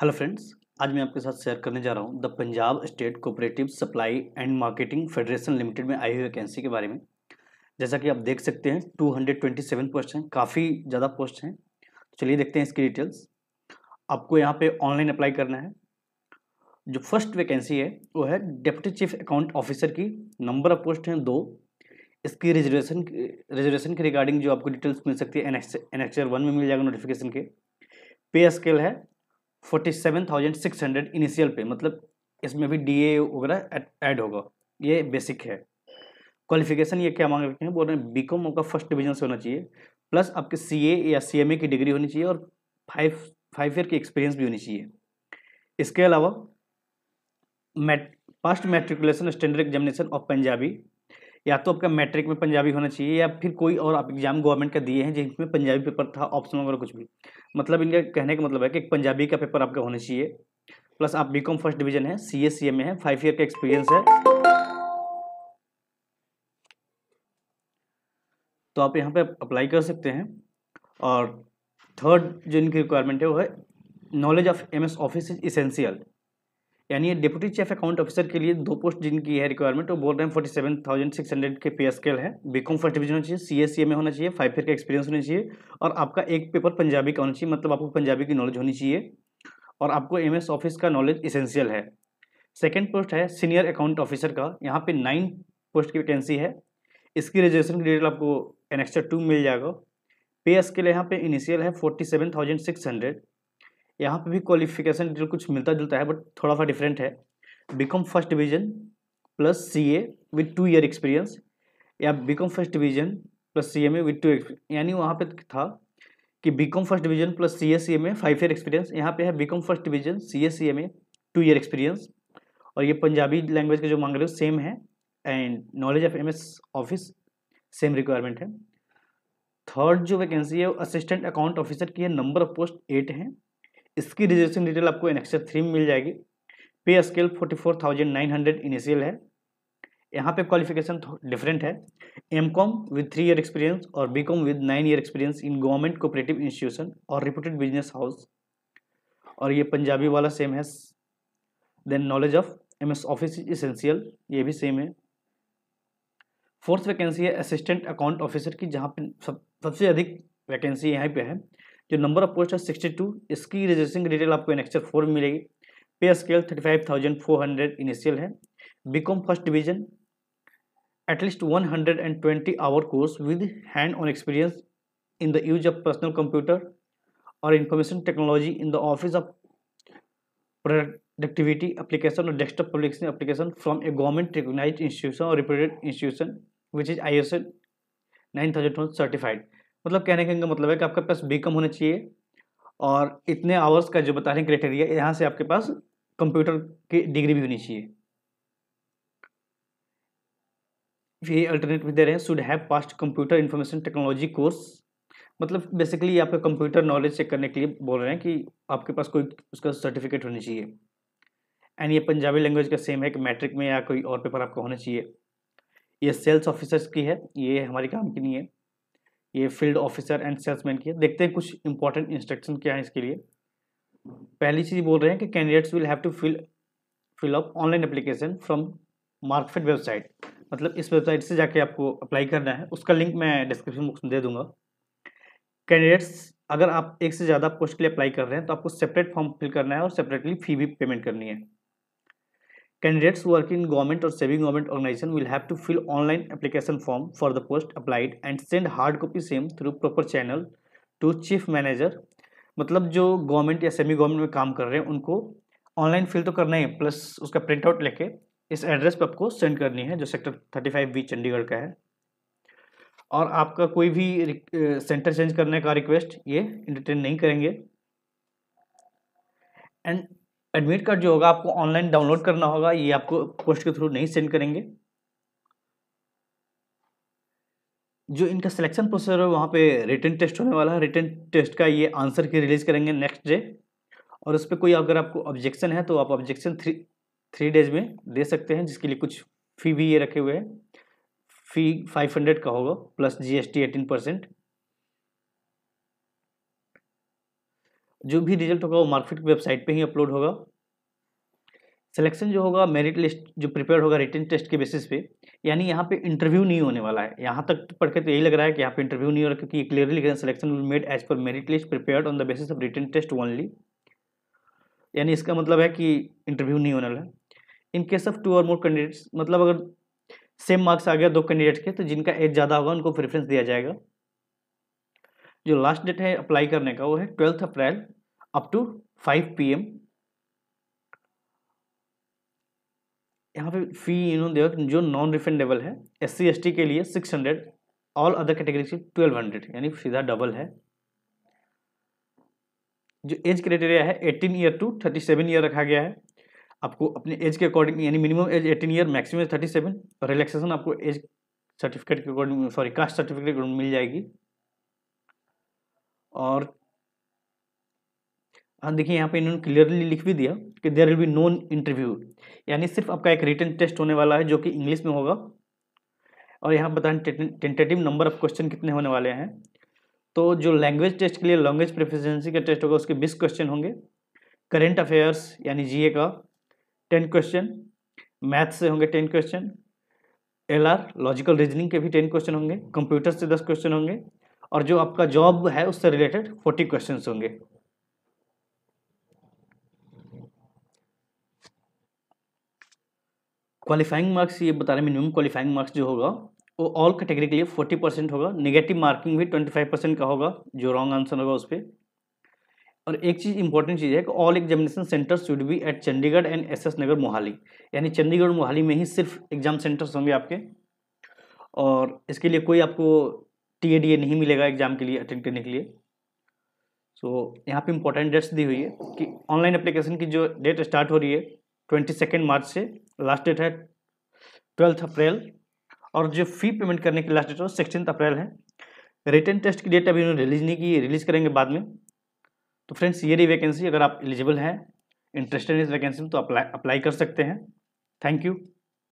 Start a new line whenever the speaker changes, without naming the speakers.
Hello friends आज मैं आपके साथ शेयर करने जा रहा हूँ the Punjab state cooperative supply and marketing federation limited में आई हुई वैकेंसी के बारे में जैसा कि आप देख सकते हैं 227 पोस्ट हैं काफ़ी ज़्यादा पोस्ट हैं तो चलिए देखते हैं इसकी डिटेल्स आपको यहाँ पे ऑनलाइन अप्लाई करना है जो फर्स्ट वैकेंसी है वो है डिप्टी चीफ अकाउंट ऑफिसर की नंबर ऑफ पोस्ट हैं दो इसकी रिजर्वेशन रिजर्वेशन के रिगार्डिंग जो आपको डिटेल्स मिल सकती है एन एक्चर वन में मिल जाएगा नोटिफिकेशन के पे स्केल है forty seven thousand six hundred initial pay मतलब इसमें भी डी ए वगैरह ऐड होगा ये बेसिक है क्वालिफिकेशन ये क्या मांग रखे हैं बोल रहे हैं बी कॉम आपका फर्स्ट डिवीजन से होना चाहिए प्लस आपके सी ए या सी एम ए की डिग्री होनी चाहिए और फाइव फाइव ईयर की एक्सपीरियंस भी होनी चाहिए इसके अलावा mat passed matriculation standard examination of Punjabi या तो आपका मैट्रिक में पंजाबी होना चाहिए या फिर कोई और आप एग्जाम गवर्नमेंट का दिए हैं जिसमें पंजाबी पेपर था ऑप्शन वगैरह कुछ भी मतलब इनका कहने का मतलब है कि पंजाबी का पेपर आपका होना चाहिए प्लस आप बी फर्स्ट डिवीजन है सी एस सी एम है फाइव ईयर का एक्सपीरियंस है तो आप यहाँ पे अप्लाई कर सकते हैं और थर्ड जो इनकी रिक्वायरमेंट है वो है knowledge of M S office is essential यानी डिप्टी चीफ अकाउंट ऑफिसर के लिए दो पोस्ट जिनकी है रिक्वायरमेंट वो बोल रहे हैं forty seven thousand six hundred के पे स्केल है बी कॉम फर्स्ट डिवीजन होना चाहिए सी एस सी में होना चाहिए फाइव ईयर का एक्सपीरियंस होना चाहिए और आपका एक पेपर पंजाबी का होना चाहिए मतलब आपको पंजाबी की नॉलेज होनी चाहिए और आपको एम एस ऑफिस का नॉलेज इसेंशियल है सेकेंड पोस्ट है सीनियर अकाउंट ऑफिसर का यहाँ पर नाइन पोस्ट की वैकेंसी है इसकी रिजर्वेशन की डिटेल आपको एनेक्स्टर टू मिल जाएगा पे स्केल यहाँ पे इनिशियल है forty seven thousand six hundred यहाँ पे भी क्वालिफिकेशन डिटेल कुछ मिलता जुलता है बट थोड़ा सा डिफरेंट है BCom first division plus C A with two year experience या BCom first division plus C A में विथ टू यानी वहाँ पे था कि BCom first division plus C S C A में फाइव ईयर एक्सपीरियंस यहाँ पे है BCom first division C S C A में टू ईयर एक्सपीरियंस और ये पंजाबी लैंग्वेज के जो मांग रहे हो सेम है and knowledge of M S office same requirement है थर्ड जो वैकेंसी है वो असिस्टेंट अकाउंट ऑफिसर की है नंबर ऑफ पोस्ट एट हैं इसकी रिजर्वेशन डिटेल आपको एनेक्सर थ्री में मिल जाएगी pay scale forty four thousand nine hundred initial है यहाँ पे क्वालिफिकेशन डिफरेंट है M com with three year experience और B com with nine year experience in government cooperative institution और रिपोर्टेड बिजनेस हाउस और ये पंजाबी वाला सेम है then knowledge of M S office is essential ये भी सेम है फोर्थ वैकेंसी है असिस्टेंट अकाउंट ऑफिसर की जहाँ पे सब सबसे अधिक वैकेंसी यहाँ पे है जो नंबर ऑफ पोस्ट है सिक्सटी टू इसकी रजिस्ट्रेशन की डिटेल आपको नेक्स्टर फोर में मिलेगी pay scale thirty five thousand four hundred initial है B com first division at least one hundred and twenty hour course with hand on experience in the use of personal computer और information technology in the office of productivity application और desktop publication application from a government recognise institution और reported institution which is I S L nine thousand certified मतलब कहने का मतलब है कि आपके पास बी होना चाहिए और इतने आवर्स का जो बता रहे हैं क्राइटेरिया यहाँ से आपके पास कंप्यूटर की डिग्री भी होनी चाहिए ये अल्टरनेटिव दे रहे हैं should have passed computer information technology course मतलब बेसिकली आपका कंप्यूटर नॉलेज चेक करने के लिए बोल रहे हैं कि आपके पास कोई उसका सर्टिफिकेट होना चाहिए एंड ये पंजाबी लैंग्वेज का सेम है कि मैट्रिक में या कोई और पेपर आपका होना चाहिए ये सेल्स ऑफिसर्स की है ये हमारे काम की नहीं है ये फील्ड ऑफिसर एंड सेल्समैन की है देखते हैं कुछ इंपॉर्टेंट इंस्ट्रक्शन क्या है इसके लिए पहली चीज़ बोल रहे हैं कि candidates will have to fill fill up online application from Markfed website मतलब इस वेबसाइट से जाके आपको अप्लाई करना है उसका लिंक मैं डिस्क्रिप्शन बॉक्स में दे दूंगा कैंडिडेट्स अगर आप एक से ज़्यादा पोस्ट के लिए अप्लाई कर रहे हैं तो आपको सेपरेट फॉर्म फिल करना है और सेपरेटली फ़ी भी पेमेंट करनी है Candidates working in government or semi-government organization will have to fill online application form for the post applied and send hard copy same through proper channel to chief manager. मतलब जो government या semi government में काम कर रहे हैं उनको online fill तो करना है प्लस उसका प्रिंट आउट लेके इस एड्रेस पे आपको सेंड करनी है जो सेक्टर 35 बी चंडीगढ़ का है और आपका कोई भी सेंटर चेंज करने का रिक्वेस्ट ये इंटरटेन नहीं करेंगे एंड एडमिट कार्ड जो होगा आपको ऑनलाइन डाउनलोड करना होगा ये आपको पोस्ट के थ्रू नहीं सेंड करेंगे जो इनका सिलेक्शन प्रोसेस है वहाँ पे रिटर्न टेस्ट होने वाला है रिटर्न टेस्ट का ये आंसर की रिलीज करेंगे नेक्स्ट डे और उस पर कोई अगर आपको ऑब्जेक्शन है तो आप ऑब्जेक्शन थ्री थ्री डेज में दे सकते हैं जिसके लिए कुछ फ़ी भी ये रखे हुए हैं फ़ी फाइव हंड्रेड का होगा प्लस जीएसटी एटीन परसेंट जो भी रिजल्ट होगा वो मार्कफिट की वेबसाइट पे ही अपलोड होगा सिलेक्शन जो होगा मेरिट लिस्ट जो प्रिपेयर होगा रिटर्न टेस्ट के बेसिस पे यानी यहाँ पे इंटरव्यू नहीं होने वाला है यहाँ तक तो पढ़ के तो यही लग रहा है कि यहाँ पे इंटरव्यू नहीं हो रहा क्योंकि clearly selection will made as per merit list prepare on the basis of written test only यानी इसका मतलब है कि इंटरव्यू नहीं होने वाला है इन केस ऑफ टू और मोर कैंडिडेट्स मतलब अगर सेम मार्क्स आ गया दो कैंडिडेट्स के तो जिनका एज ज़्यादा होगा उनको प्रेफरेंस दिया जाएगा जो लास्ट डेट है अप्लाई करने का वो है twelfth April up to five P M यहाँ पे फी इन्होंने जो नॉन रिफंडेबल है एस सी एस टी के लिए six hundred all other category से ट्वेल्व हंड्रेड यानी सीधा डबल है जो एज क्राइटेरिया है eighteen year to thirty seven year रखा गया है आपको अपने एज के अकॉर्डिंग यानी minimum age eighteen year maximum thirty seven और रिलैक्सेशन आपको एज सर्टिफिकेट के अकॉर्डिंग सॉरी कास्ट सर्टिफिकेट के अकॉर्डिंग मिल जाएगी और हाँ देखिए यहाँ पे इन्होंने क्लियरली लिख भी दिया कि there will be none interview यानी सिर्फ आपका एक रिटर्न टेस्ट होने वाला है जो कि इंग्लिश में होगा और यहाँ बताएं टेंटेटिव नंबर ऑफ क्वेश्चन कितने होने वाले हैं तो जो लैंग्वेज टेस्ट के लिए लैंग्वेज प्रोफिशेंसी का टेस्ट होगा उसके बीस क्वेश्चन होंगे करेंट अफेयर्स यानी ए का टेन क्वेश्चन मैथ से होंगे टेन क्वेश्चन एल लॉजिकल रीजनिंग के भी टेन क्वेश्चन होंगे कंप्यूटर से दस क्वेश्चन होंगे और जो आपका जॉब है उससे रिलेटेड फोर्टी क्वेश्चन होंगे क्वालिफाइंग मार्क्स ये बता रहे मिनिमम क्वालिफाइंग मार्क्स जो होगा वो ऑल कैटेगरी के लिए फोर्टी परसेंट होगा नेगेटिव मार्किंग भी ट्वेंटी फाइव परसेंट का होगा जो रॉन्ग आंसर होगा उस पर और एक चीज़ इंपॉर्टेंट चीज़ है कि all examination centres should be at Chandigarh and S S Nagar Mohali यानी चंडीगढ़ मोहाली में ही सिर्फ एग्जाम सेंटर्स होंगे आपके और इसके लिए कोई आपको टी ए डी ए नहीं मिलेगा एग्जाम के लिए अटेंड करने के लिए सो so, यहाँ पे इंपॉर्टेंट डेट्स दी हुई है कि ऑनलाइन एप्लीकेशन की जो डेट स्टार्ट हो रही है ट्वेंटी सेकेंड मार्च से लास्ट डेट है ट्वेल्थ अप्रैल और जो फी पेमेंट करने की लास्ट डेट है सिक्सटीन अप्रैल है रिटर्न टेस्ट की डेट अभी इन्होंने रिलीज नहीं की रिलीज करेंगे बाद में तो फ्रेंड्स ये रही वैकेंसी अगर आप एलिजिबल हैं इंटरेस्टेड इस वैकेंसी में तो अप्लाई अप्लाई कर सकते हैं थैंक यू